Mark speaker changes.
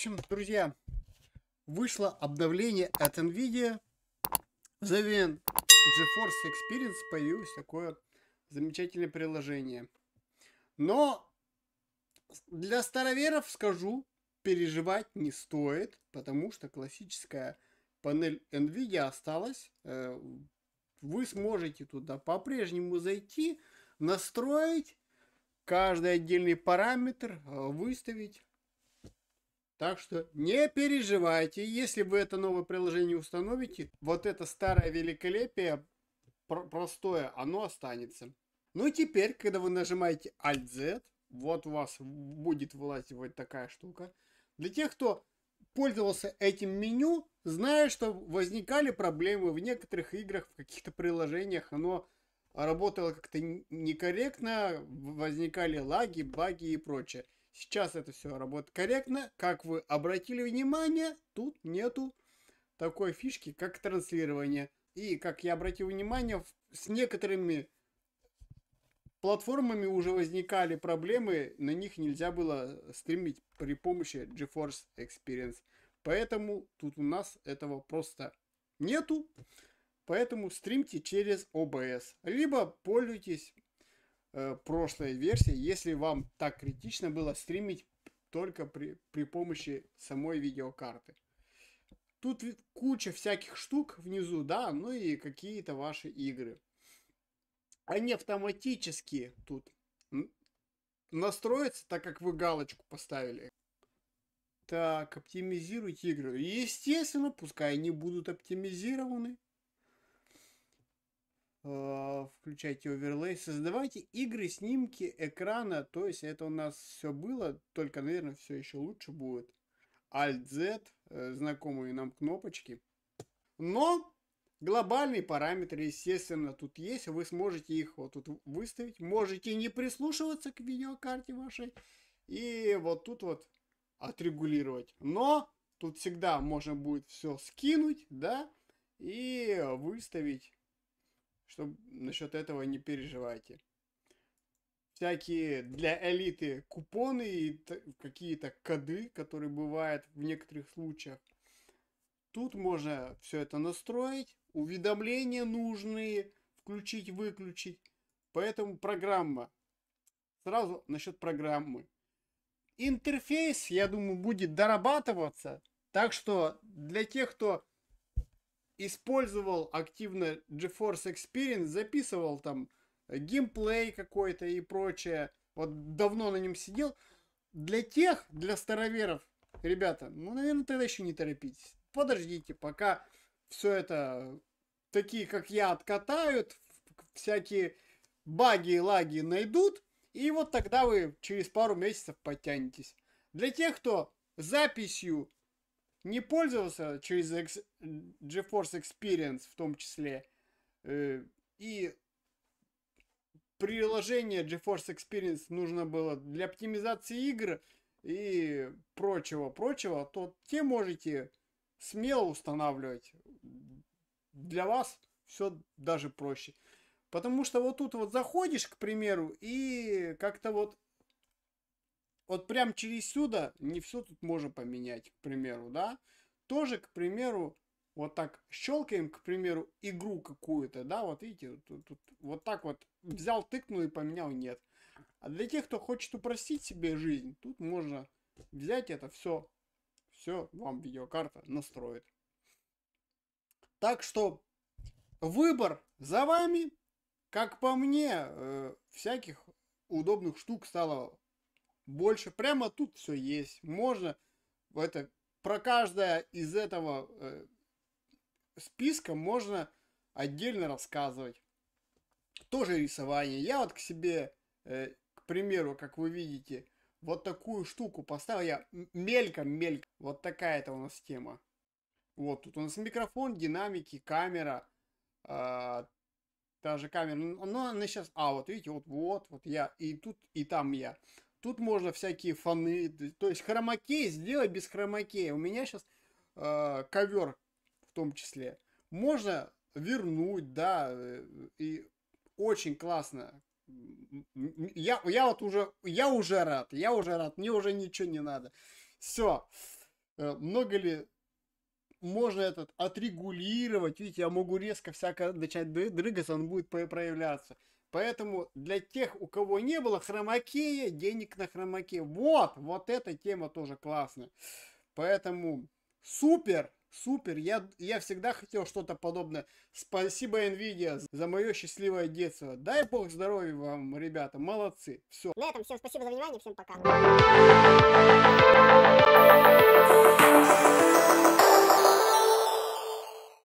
Speaker 1: общем, друзья, вышло обновление от NVIDIA. Завен GeForce Experience появилось такое замечательное приложение. Но для староверов скажу, переживать не стоит, потому что классическая панель NVIDIA осталась. Э, вы сможете туда по-прежнему зайти, настроить каждый отдельный параметр, э, выставить так что не переживайте, если вы это новое приложение установите, вот это старое великолепие, простое, оно останется. Ну и теперь, когда вы нажимаете Alt-Z, вот у вас будет вылазивать такая штука. Для тех, кто пользовался этим меню, зная, что возникали проблемы в некоторых играх, в каких-то приложениях, оно работало как-то некорректно, возникали лаги, баги и прочее. Сейчас это все работает корректно. Как вы обратили внимание, тут нету такой фишки, как транслирование. И, как я обратил внимание, с некоторыми платформами уже возникали проблемы, на них нельзя было стримить при помощи GeForce Experience. Поэтому тут у нас этого просто нету. Поэтому стримьте через OBS. Либо пользуйтесь э, прошлой версии, если вам так критично было стримить только при, при помощи самой видеокарты. Тут куча всяких штук внизу, да, ну и какие-то ваши игры. Они автоматически тут настроятся, так как вы галочку поставили. Так, оптимизируйте игры. Естественно, пускай они будут оптимизированы. Э, включайте оверлей, создавайте игры, снимки экрана, то есть это у нас все было, только, наверное, все еще лучше будет. Alt-Z, э, знакомые нам кнопочки. Но глобальные параметры, естественно, тут есть, вы сможете их вот тут выставить, можете не прислушиваться к видеокарте вашей и вот тут вот отрегулировать. Но тут всегда можно будет все скинуть, да, и выставить что насчет этого не переживайте. Всякие для элиты купоны и какие-то коды, которые бывают в некоторых случаях. Тут можно все это настроить, уведомления нужные, включить, выключить. Поэтому программа. Сразу насчет программы. Интерфейс, я думаю, будет дорабатываться. Так что для тех, кто использовал активно GeForce Experience, записывал там геймплей какой-то и прочее. Вот давно на нем сидел. Для тех, для староверов, ребята, ну, наверное, тогда еще не торопитесь. Подождите, пока все это такие, как я, откатают, всякие баги и лаги найдут, и вот тогда вы через пару месяцев подтянетесь. Для тех, кто записью не пользовался через X, GeForce Experience в том числе, э, и приложение GeForce Experience нужно было для оптимизации игр и прочего-прочего, то те можете смело устанавливать. Для вас все даже проще. Потому что вот тут вот заходишь, к примеру, и как-то вот вот прям через сюда не все тут можно поменять, к примеру, да. Тоже, к примеру, вот так щелкаем, к примеру, игру какую-то, да, вот видите, тут, тут вот так вот взял, тыкнул и поменял, нет. А для тех, кто хочет упростить себе жизнь, тут можно взять это все, все вам видеокарта настроит. Так что выбор за вами, как по мне, э, всяких удобных штук стало больше. Прямо тут все есть. Можно это про каждое из этого э, списка можно отдельно рассказывать. Тоже рисование. Я вот к себе, э, к примеру, как вы видите, вот такую штуку поставил. Я мельком-мельком. Вот такая это у нас тема. Вот тут у нас микрофон, динамики, камера. Э, та же камера. Но она сейчас... А, вот видите, вот, вот, вот я. И тут, и там я. Тут можно всякие фоны, то есть хромакей сделать без хромакея. У меня сейчас э, а, ковер в том числе. Можно вернуть, да, э, и очень классно. Я, я вот уже, я уже рад, я уже рад, мне уже ничего не надо. Все. Э, много ли можно этот отрегулировать, видите, я могу резко всяко начать дрыгаться, он будет проявляться. Поэтому для тех, у кого не было хромакея, денег на хромаке, Вот, вот эта тема тоже классная. Поэтому супер, супер. Я, я всегда хотел что-то подобное. Спасибо NVIDIA за мое счастливое детство. Дай бог здоровья вам, ребята. Молодцы. Все. На этом всем спасибо за внимание. Всем пока.